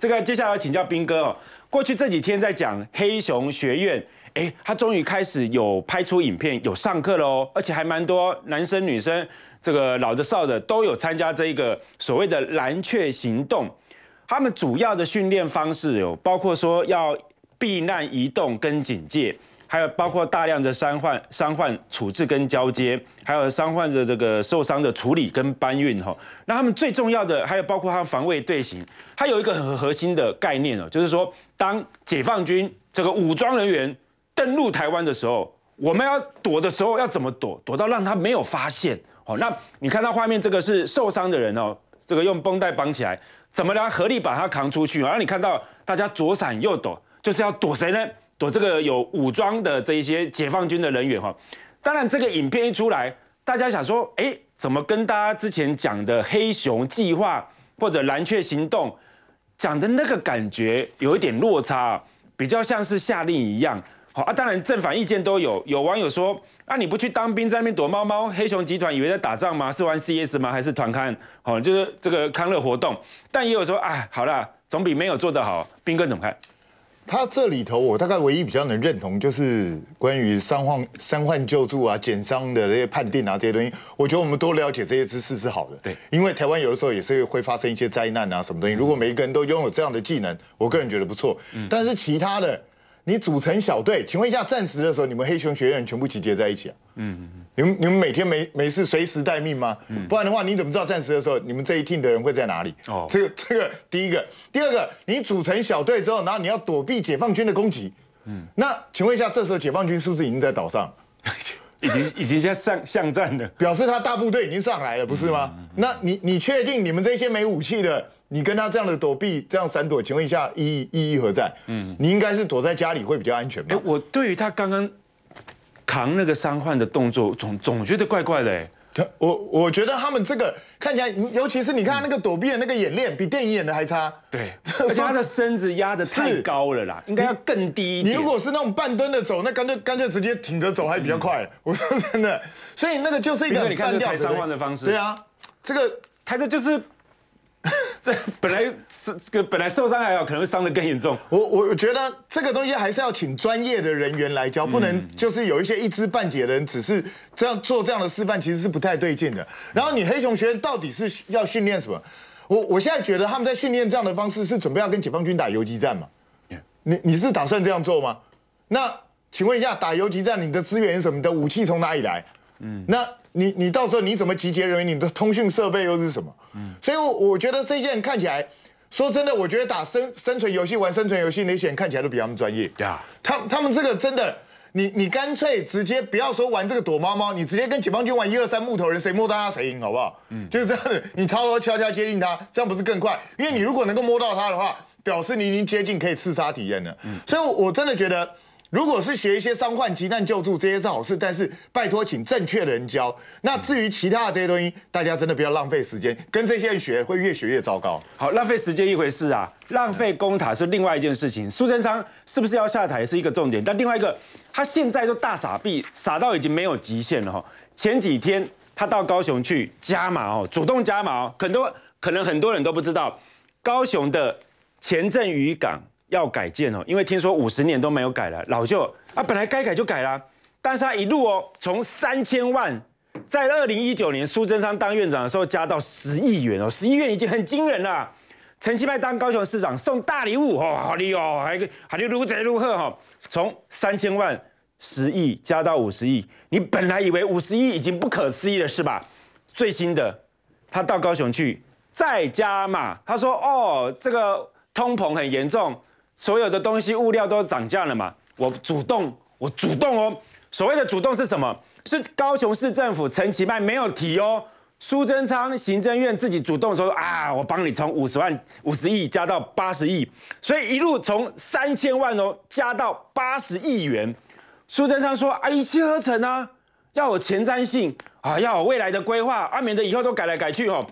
这个接下来请教兵哥哦，过去这几天在讲黑熊学院，哎，他终于开始有拍出影片，有上课了哦，而且还蛮多男生女生，这个老的少的都有参加这一个所谓的蓝雀行动，他们主要的训练方式有包括说要避难移动跟警戒。还有包括大量的伤患，伤患处置跟交接，还有伤患的这个受伤的处理跟搬运哈。那他们最重要的，还有包括他防卫队形，它有一个很核心的概念哦，就是说，当解放军这个武装人员登陆台湾的时候，我们要躲的时候要怎么躲？躲到让他没有发现哦。那你看到画面这个是受伤的人哦，这个用绷带绑起来，怎么来合力把他扛出去？后你看到大家左闪右躲，就是要躲谁呢？躲这个有武装的这一些解放军的人员哈，当然这个影片一出来，大家想说，哎，怎么跟大家之前讲的“黑熊计划”或者“蓝雀行动”讲的那个感觉有一点落差，比较像是下令一样。好啊，当然正反意见都有。有网友说，啊，你不去当兵，在那边躲猫猫，黑熊集团以为在打仗吗？是玩 CS 吗？还是团刊？好，就是这个康乐活动。但也有说，啊，好了，总比没有做的好。兵哥怎么看？他这里头，我大概唯一比较能认同，就是关于伤患、伤患救助啊、减伤的这些判定啊这些东西，我觉得我们多了解这些知识是好的。对，因为台湾有的时候也是会发生一些灾难啊什么东西，如果每一个人都拥有这样的技能，我个人觉得不错。但是其他的。你组成小队，请问一下，战时的时候你们黑熊学院全部集结在一起啊？嗯嗯你们你们每天没没事随时待命吗？不然的话，你怎么知道战时的时候你们这一 team 的人会在哪里？哦，这个这个，第一个，第二个，你组成小队之后，然后你要躲避解放军的攻击。嗯。那请问一下，这时候解放军是不是已经在岛上？已经已经在上巷战了，表示他大部队已经上来了，不是吗？那你你确定你们这些没武器的？你跟他这样的躲避，这样闪躲，请问一下意意义何在？嗯，你应该是躲在家里会比较安全吧？哎，我对于他刚刚扛那个伤患的动作，总总觉得怪怪的。哎，我我觉得他们这个看起来，尤其是你看那个躲避的那个演练，比电影演的还差。对，他的身子压的太高了啦，应该要更低一点。你如果是那种半蹲的走，那干脆干脆直接挺着走还比较快。我说真的，所以那个就是一个单调的方式。对啊，这个他这就是。这本来是这个本来受伤还好，可能会伤得更严重。我我我觉得这个东西还是要请专业的人员来教，不能就是有一些一知半解的人，只是这样做这样的示范，其实是不太对劲的。然后你黑熊学院到底是要训练什么？我我现在觉得他们在训练这样的方式，是准备要跟解放军打游击战嘛？你你是打算这样做吗？那请问一下，打游击战你的资源是什么？的武器从哪里来？嗯，那。你你到时候你怎么集结人员？你的通讯设备又是什么？嗯，所以，我我觉得这些人看起来，说真的，我觉得打生生存游戏、玩生存游戏，那些人看起来都比他们专业。对啊，他他们这个真的，你你干脆直接不要说玩这个躲猫猫，你直接跟解放军玩一二三木头人，谁摸到他谁赢，好不好？嗯，就是这样的，你偷偷悄悄接近他，这样不是更快？因为你如果能够摸到他的话，表示你已经接近，可以刺杀体验了。嗯，所以我真的觉得。如果是学一些伤患急难救助，这些是好事，但是拜托，请正确的人教。那至于其他的这些东西，大家真的不要浪费时间，跟这些人学会越学越糟糕。好，浪费时间一回事啊，浪费公塔是另外一件事情。苏贞昌是不是要下台是一个重点，但另外一个，他现在都大傻逼，傻到已经没有极限了哈。前几天他到高雄去加码哦，主动加码哦，很多可能很多人都不知道，高雄的前镇渔港。要改建哦，因为听说五十年都没有改了，老旧啊，本来该改就改了，但是他一路哦，从三千万，在二零一九年苏贞昌当院长的时候加到十亿元哦，十亿元已经很惊人了。陈其迈当高雄市长送大礼物，好厉害哦，还还如贼如鹤哈，从三千万十亿加到五十亿，你本来以为五十亿已经不可思议了是吧？最新的，他到高雄去再加嘛，他说哦，这个通膨很严重。所有的东西物料都涨价了嘛？我主动，我主动哦。所谓的主动是什么？是高雄市政府陈其迈没有提哦，苏贞昌行政院自己主动说啊，我帮你从五十万五十亿加到八十亿，所以一路从三千万哦加到八十亿元。苏贞昌说啊，一气呵成啊，要有前瞻性啊，要有未来的规划啊，免得以后都改来改去哦。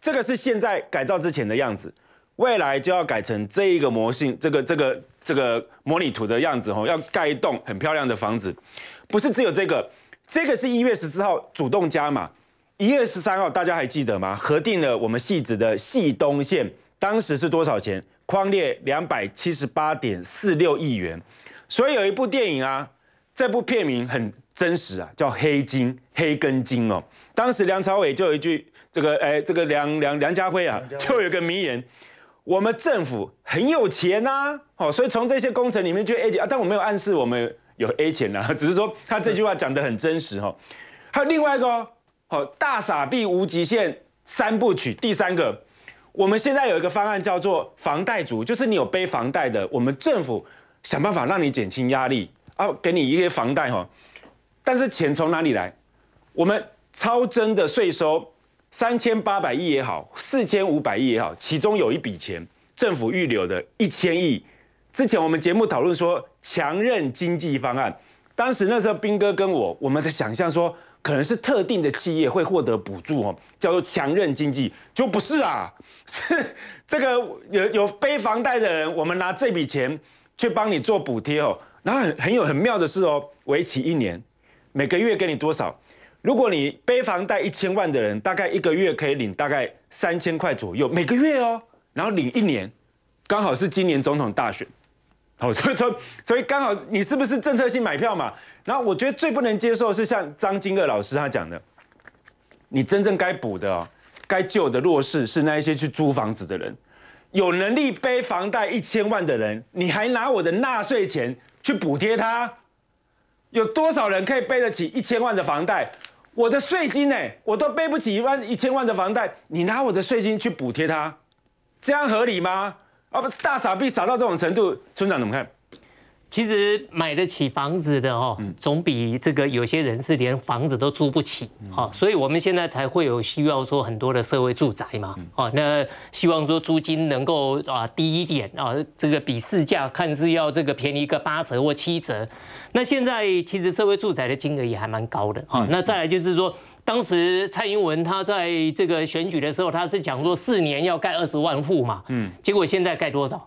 这个是现在改造之前的样子。未来就要改成这一个模型，这个这个这个模拟图的样子哦，要盖一栋很漂亮的房子，不是只有这个，这个是一月十四号主动加码，一月十三号大家还记得吗？核定了我们戏子的戏东线，当时是多少钱？框列两百七十八点四六亿元，所以有一部电影啊，这部片名很真实啊，叫《黑金黑根金》哦。当时梁朝伟就有一句，这个哎，这个梁梁梁家辉啊，就有个名言。我们政府很有钱呐，哦，所以从这些工程里面就 A 钱啊，但我没有暗示我们有 A 钱呐，只是说他这句话讲的很真实哈。还有另外一个哦，哦，大傻逼无极限三部曲第三个，我们现在有一个方案叫做房贷族，就是你有背房贷的，我们政府想办法让你减轻压力啊，给你一些房贷哈。但是钱从哪里来？我们超增的税收。三千八百亿也好，四千五百亿也好，其中有一笔钱，政府预留的一千亿。之前我们节目讨论说强韧经济方案，当时那时候兵哥跟我，我们的想象说可能是特定的企业会获得补助哦，叫做强韧经济，就不是啊，是这个有有背房贷的人，我们拿这笔钱去帮你做补贴哦。然后很很有很妙的是哦，为期一年，每个月给你多少？如果你背房贷一千万的人，大概一个月可以领大概三千块左右，每个月哦，然后领一年，刚好是今年总统大选，好，所以说，所以刚好你是不是政策性买票嘛？然后我觉得最不能接受是像张金乐老师他讲的，你真正该补的、该救的弱势是那一些去租房子的人，有能力背房贷一千万的人，你还拿我的纳税钱去补贴他？有多少人可以背得起一千万的房贷？我的税金呢？我都背不起一万一千万的房贷，你拿我的税金去补贴他，这样合理吗？啊，不是大傻逼傻到这种程度，村长怎么看？其实买得起房子的哦，总比这个有些人是连房子都租不起，好，所以我们现在才会有需要说很多的社会住宅嘛，哦，那希望说租金能够啊低一点啊，这个比市价看是要这个便宜个八折或七折。那现在其实社会住宅的金额也还蛮高的啊，那再来就是说，当时蔡英文他在这个选举的时候，他是讲说四年要盖二十万户嘛，嗯，结果现在盖多少，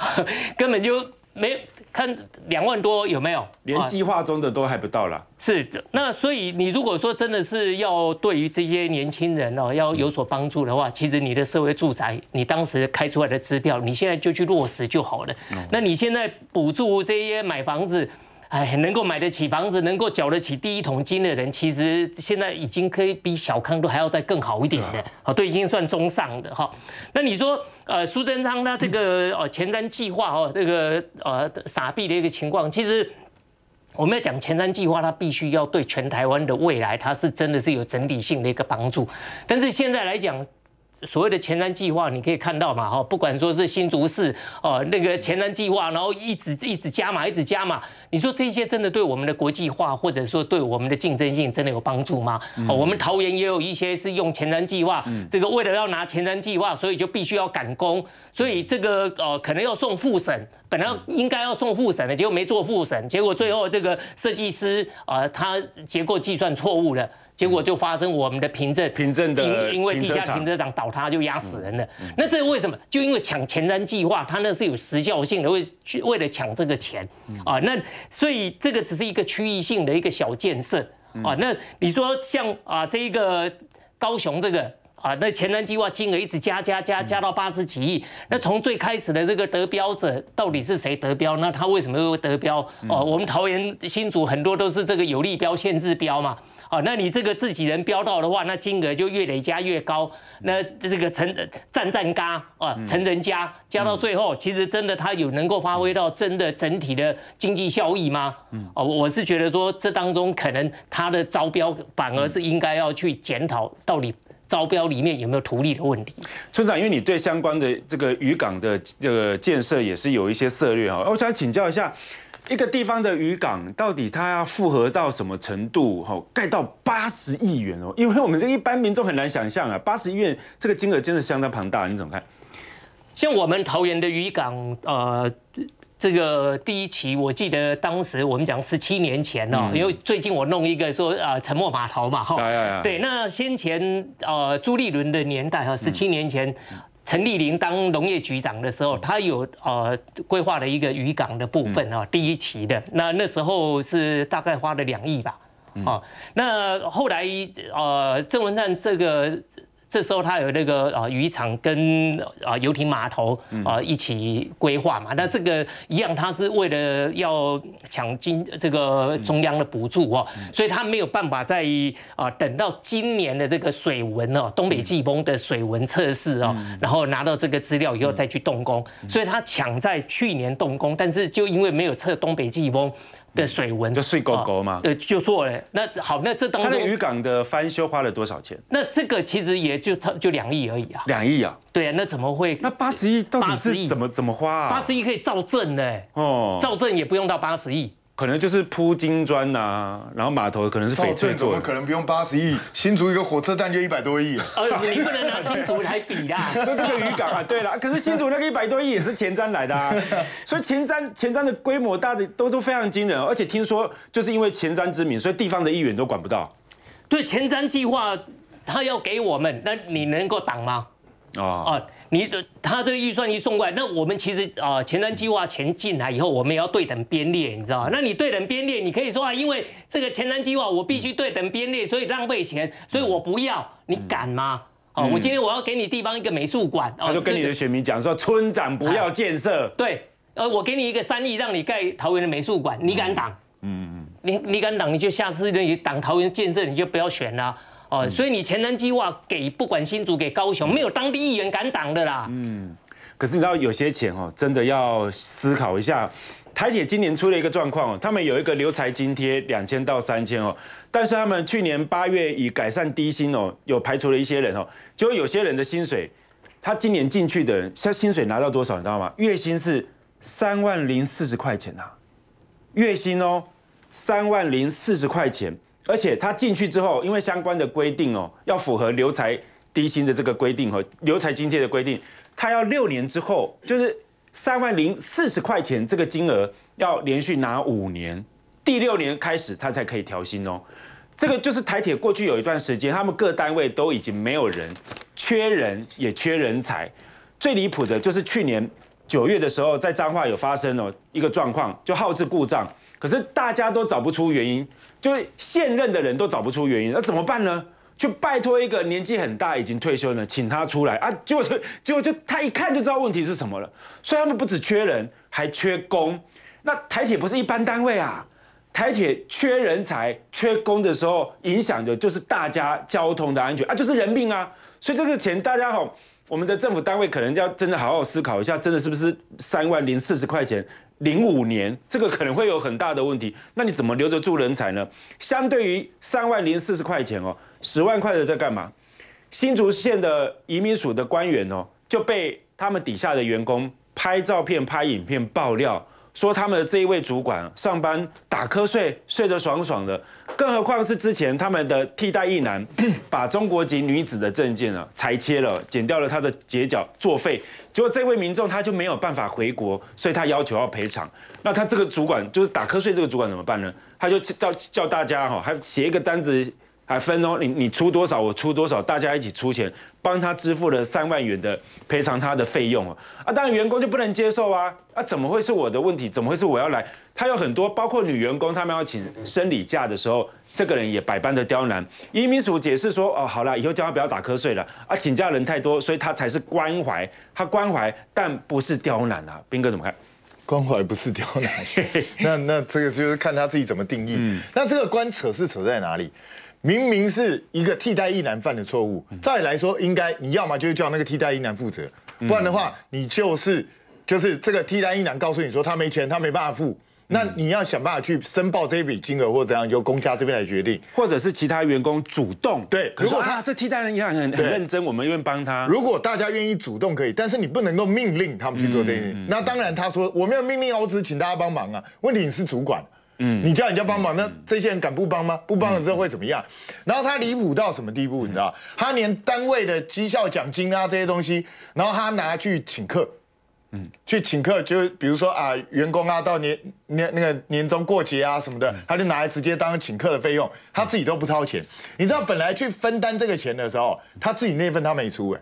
根本就没。看两万多有没有？连计划中的都还不到了。是，那所以你如果说真的是要对于这些年轻人哦，要有所帮助的话，其实你的社会住宅，你当时开出来的支票，你现在就去落实就好了。那你现在补助这些买房子？哎，能够买得起房子，能够缴得起第一桶金的人，其实现在已经可以比小康都还要再更好一点的，哦，都已经算中上的。哈。那你说，呃，苏贞昌他这个哦前瞻计划哦，这个呃傻逼的一个情况，其实我们要讲前瞻计划，它必须要对全台湾的未来，它是真的是有整体性的一个帮助，但是现在来讲。所谓的前瞻计划，你可以看到嘛？哈，不管说是新竹市哦，那个前瞻计划，然后一直一直加码，一直加码。你说这些真的对我们的国际化，或者说对我们的竞争性，真的有帮助吗？哦，我们桃园也有一些是用前瞻计划，这个为了要拿前瞻计划，所以就必须要赶工，所以这个呃，可能要送复审，本来应该要送复审的，结果没做复审，结果最后这个设计师啊，他结构计算错误了。结果就发生我们的凭证，凭证的，因为地下停车场倒塌就压死人了。那这是为什么？就因为抢前瞻计划，它那是有时效性的，为去为了抢这个钱啊，那所以这个只是一个区域性的一个小建设啊。那你说像啊，这一个高雄这个啊，那前瞻计划金额一直加加加加到八十几亿，那从最开始的这个得标者到底是谁得标？那他为什么会得标？哦，我们桃园新竹很多都是这个有利标限制标嘛。好，那你这个自己人标到的话，那金额就越累加越高。那这个成站站加啊，成人加加到最后，其实真的他有能够发挥到真的整体的经济效益吗？嗯，哦，我是觉得说这当中可能他的招标反而是应该要去检讨到底招标里面有没有图利的问题。村长，因为你对相关的这个渔港的这个建设也是有一些策略啊，我想请教一下。一个地方的渔港到底它要复合到什么程度？哈，盖到八十亿元哦，因为我们这一般民众很难想象啊，八十亿元这个金额真的相当庞大，你怎么看？像我们桃园的渔港，呃，这个第一期，我记得当时我们讲十七年前哦，因为最近我弄一个说啊，沉没码头嘛，哈，对，那先前呃朱立伦的年代哈，十七年前。陈立林当农业局长的时候，他有呃规划了一个渔港的部分啊，第一期的那那时候是大概花了两亿吧，啊，那后来呃郑文灿这个。这时候他有那个啊渔场跟啊游艇码头啊一起规划嘛，那这个一样，他是为了要抢金这个中央的补助哦，所以他没有办法在啊等到今年的这个水文哦东北季风的水文测试哦，然后拿到这个资料以后再去动工，所以他抢在去年动工，但是就因为没有测东北季风。的水文就睡狗狗嘛，对，就做了。那好，那这当中，它的渔港的翻修花了多少钱？那这个其实也就差就两亿而已啊。两亿啊？对啊，那怎么会？那八十亿到底是怎么怎么花啊？八十亿可以造证呢，哦，造证也不用到八十亿。可能就是铺金砖呐，然后码头可能是翡翠做的。可能不用八十亿，新竹一个火车站就一百多亿。呃，你不能拿新竹来比啦。就 这个渔港啊，对了，可是新竹那个一百多亿也是前瞻来的啊。所以前瞻，前瞻的规模大的都是非常惊人，而且听说就是因为前瞻之名，所以地方的议员都管不到。对，前瞻计划他要给我们，那你能够挡吗？哦，你的他这个预算一送过来，那我们其实啊前瞻计划钱进来以后，我们也要对等编列，你知道那你对等编列，你可以说啊，因为这个前瞻计划我必须对等编列，所以浪费钱，所以我不要。你敢吗？哦，我今天我要给你地方一个美术馆就跟你的选民讲说，村长不要建设。对，呃，我给你一个三亿，让你盖桃园的美术馆，你敢挡？嗯嗯你你敢挡，你就下次你挡桃园建设，你就不要选了。所以你前瞻计划给不管新竹给高雄，没有当地议员敢挡的啦。嗯，可是你知道有些钱哦，真的要思考一下。台铁今年出了一个状况，他们有一个留财津贴两千到三千哦，但是他们去年八月以改善低薪哦，有排除了一些人哦，就有些人的薪水，他今年进去的人，他薪水拿到多少你知道吗？月薪是三万零四十块钱啊，月薪哦，三万零四十块钱。而且他进去之后，因为相关的规定哦，要符合留才低薪的这个规定和留才津贴的规定，他要六年之后，就是三万零四十块钱这个金额要连续拿五年，第六年开始他才可以调薪哦。这个就是台铁过去有一段时间，他们各单位都已经没有人，缺人也缺人才。最离谱的就是去年九月的时候，在彰化有发生哦一个状况，就号似故障。可是大家都找不出原因，就是现任的人都找不出原因，那怎么办呢？就拜托一个年纪很大、已经退休了，请他出来啊！结果就结果就他一看就知道问题是什么了。所以他们不只缺人，还缺工。那台铁不是一般单位啊，台铁缺人才、缺工的时候，影响的就是大家交通的安全啊，就是人命啊。所以这个钱大家好。我们的政府单位可能要真的好好思考一下，真的是不是三万零四十块钱零五年，这个可能会有很大的问题。那你怎么留得住人才呢？相对于三万零四十块钱哦，十万块的在干嘛？新竹县的移民署的官员哦，就被他们底下的员工拍照片、拍影片爆料，说他们的这一位主管上班打瞌睡，睡得爽爽的。更何况是之前他们的替代一男，把中国籍女子的证件啊裁切了，剪掉了她的睫角作废，结果这位民众他就没有办法回国，所以他要求要赔偿。那他这个主管就是打瞌睡，这个主管怎么办呢？他就叫叫大家哈，还写一个单子。还分哦，你你出多少，我出多少，大家一起出钱帮他支付了三万元的赔偿他的费用啊！啊，当然员工就不能接受啊！啊，怎么会是我的问题？怎么会是我要来？他有很多，包括女员工，他们要请生理假的时候，这个人也百般的刁难。移民署解释说，哦，好了，以后叫他不要打瞌睡了啊，请假人太多，所以他才是关怀，他关怀，但不是刁难啊。斌哥怎么看？关怀不是刁难，那那这个就是看他自己怎么定义。那这个关扯是扯在哪里？明明是一个替代一男犯的错误，再来说，应该你要么就是叫那个替代一男负责，不然的话，你就是就是这个替代一男告诉你说他没钱，他没办法付，那你要想办法去申报这笔金额或怎样，由公家这边来决定，或者是其他员工主动对。如果他这替代人一样很很认真，我们愿意帮他。如果大家愿意主动可以，但是你不能够命令他们去做这件事。那当然他说我没有命令，我只是请大家帮忙啊。问题你是主管。嗯，你叫人家帮忙，那这些人敢不帮吗？不帮的时候会怎么样？然后他离谱到什么地步，你知道他连单位的绩效奖金啊这些东西，然后他拿去请客，嗯，去请客就比如说啊，员工啊到年年那个年终过节啊什么的，他就拿来直接当请客的费用，他自己都不掏钱，你知道本来去分担这个钱的时候，他自己那份他没出哎，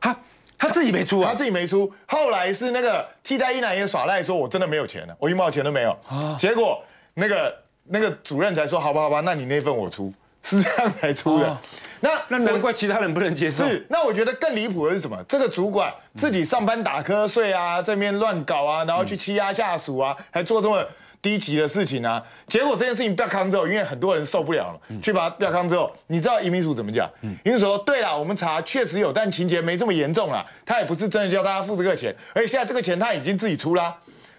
他。他自己没出，他自己没出。后来是那个替代一男也耍赖，说我真的没有钱了，我一毛钱都没有。啊、结果那个那个主任才说，好吧好吧，那你那份我出，是这样才出的。那那难怪其他人不能接受。是，那我觉得更离谱的是什么？这个主管自己上班打瞌睡啊，这边乱搞啊，然后去欺压下属啊，还做这么。低级的事情啊，结果这件事情不要之后，因为很多人受不了了，去把它要抗之后，你知道移民署怎么讲？移民署说：“对了，我们查确实有，但情节没这么严重了。他也不是真的叫大家付这个钱，而且现在这个钱他已经自己出了。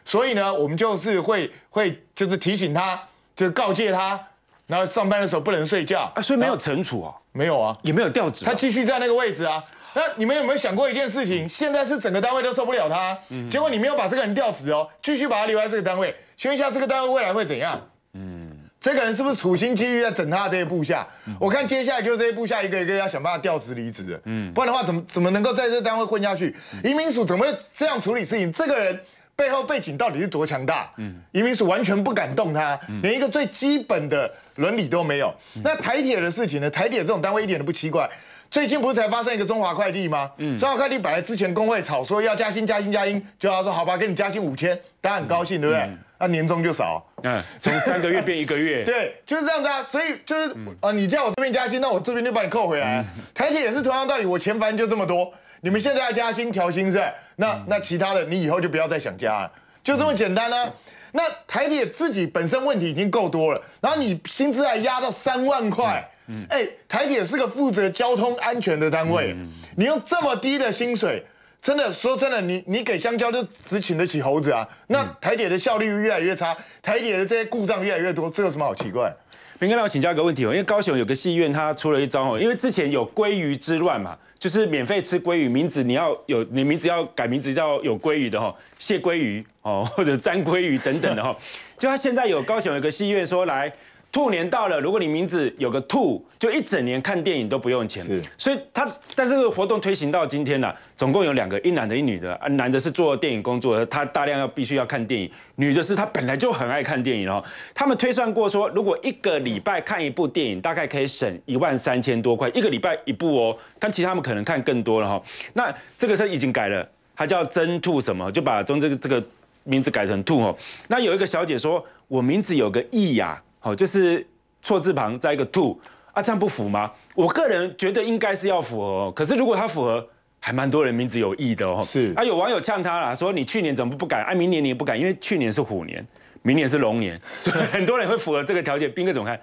所以呢，我们就是会会就是提醒他，就是告诫他，然后上班的时候不能睡觉啊。所以没有惩处啊，没有啊，也没有调职，他继续在那个位置啊。”那你们有没有想过一件事情？现在是整个单位都受不了他，嗯，结果你没有把这个人调职哦，继续把他留在这个单位，请问一下这个单位未来会怎样？嗯，这个人是不是处心积虑在整他这些部下？我看接下来就是这些部下一个一个要想办法调职离职的，嗯，不然的话怎么怎么能够在这单位混下去？移民署怎么会这样处理事情？这个人背后背景到底是多强大？嗯，移民署完全不敢动他，连一个最基本的伦理都没有。那台铁的事情呢？台铁这种单位一点都不奇怪。最近不是才发生一个中华快递吗？中华快递本来之前工会吵说要加薪，加薪，加薪，就他说好吧，给你加薪五千，大家很高兴，对不对？那年终就少，嗯，从三个月变一个月，对，就是这样子啊。所以就是啊，你叫我这边加薪，那我这边就把你扣回来。台铁也是同样道理，我钱反正就这么多，你们现在要加薪调薪是？那那其他的你以后就不要再想加了，就这么简单呢。那台铁自己本身问题已经够多了，然后你薪资还压到三万块，哎，台铁是个负责交通安全的单位，你用这么低的薪水，真的说真的，你你给香蕉就只请得起猴子啊？那台铁的效率越来越差，台铁的这些故障越来越多，这有什么好奇怪？明哥让我请教一个问题哦，因为高雄有个戏院，他出了一招哦，因为之前有鲑鱼之乱嘛，就是免费吃鲑鱼，名字你要有，你名字要改名字叫有鲑鱼的哈，谢鲑鱼。哦，或者沾鲑鱼等等的哈，就他现在有高雄有个戏院说来，兔年到了，如果你名字有个兔，就一整年看电影都不用钱。是，所以他但是活动推行到今天了，总共有两个，一男的，一女的。啊，男的是做电影工作的，他大量要必须要看电影；女的是她本来就很爱看电影哦。他们推算过说，如果一个礼拜看一部电影，大概可以省一万三千多块，一个礼拜一部哦。但其实他们可能看更多了哈。那这个是已经改了，它叫真兔什么，就把中这个这个。名字改成兔哦，那有一个小姐说，我名字有个“意呀，好，就是错字旁加一个兔，啊，这样不符吗？我个人觉得应该是要符合，可是如果他符合，还蛮多人名字有“意的哦。是啊，有网友呛他啦，说你去年怎么不敢？哎，明年你也不敢，因为去年是虎年，明年是龙年，所以很多人会符合这个条件。斌哥怎么看？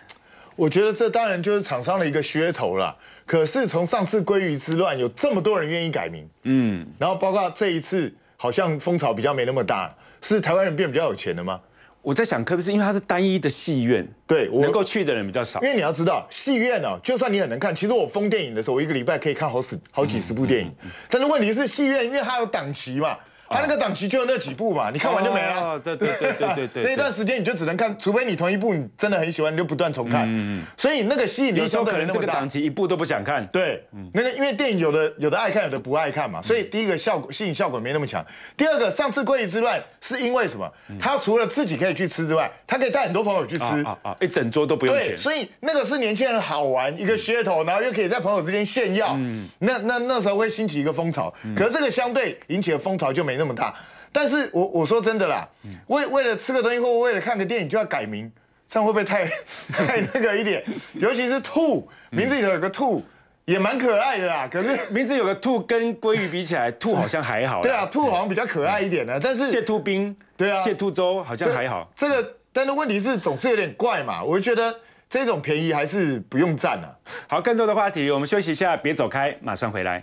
我觉得这当然就是厂商的一个噱头啦。可是从上次“鲑鱼之乱”，有这么多人愿意改名，嗯，然后包括这一次。好像风潮比较没那么大，是台湾人变比较有钱了吗？我在想，特别是因为它是单一的戏院，对，能够去的人比较少。因为你要知道，戏院哦，就算你很能看，其实我封电影的时候，我一个礼拜可以看好十好几十部电影，但是问题是戏院，因为它有档期嘛。他那个档期就那几部嘛，你看完就没了。对对对对对，那一段时间你就只能看，除非你同一部你真的很喜欢，你就不断重看。嗯嗯。所以那个吸引，力相对可能那个档期一部都不想看。对，那个因为电影有的有的爱看，有的不爱看嘛，所以第一个效果吸引效果没那么强。第二个上次贵人之乱是因为什么？他除了自己可以去吃之外，他可以带很多朋友去吃，啊一整桌都不用钱。对，所以那个是年轻人好玩一个噱头，然后又可以在朋友之间炫耀。嗯。那那那时候会兴起一个风潮，可是这个相对引起的风潮就没那。这么大，但是我我说真的啦，为为了吃个东西或为了看个电影就要改名，这样会不会太 太那个一点？尤其是兔，名字里头有个兔，也蛮可爱的啦。可是名字有个兔，跟鲑鱼比起来，兔好像还好。对啊，兔好像比较可爱一点呢。但是蟹兔冰，对啊，蟹兔粥好像还好。这个，但是问题是总是有点怪嘛，我就觉得这种便宜还是不用占了。好，更多的话题，我们休息一下，别走开，马上回来。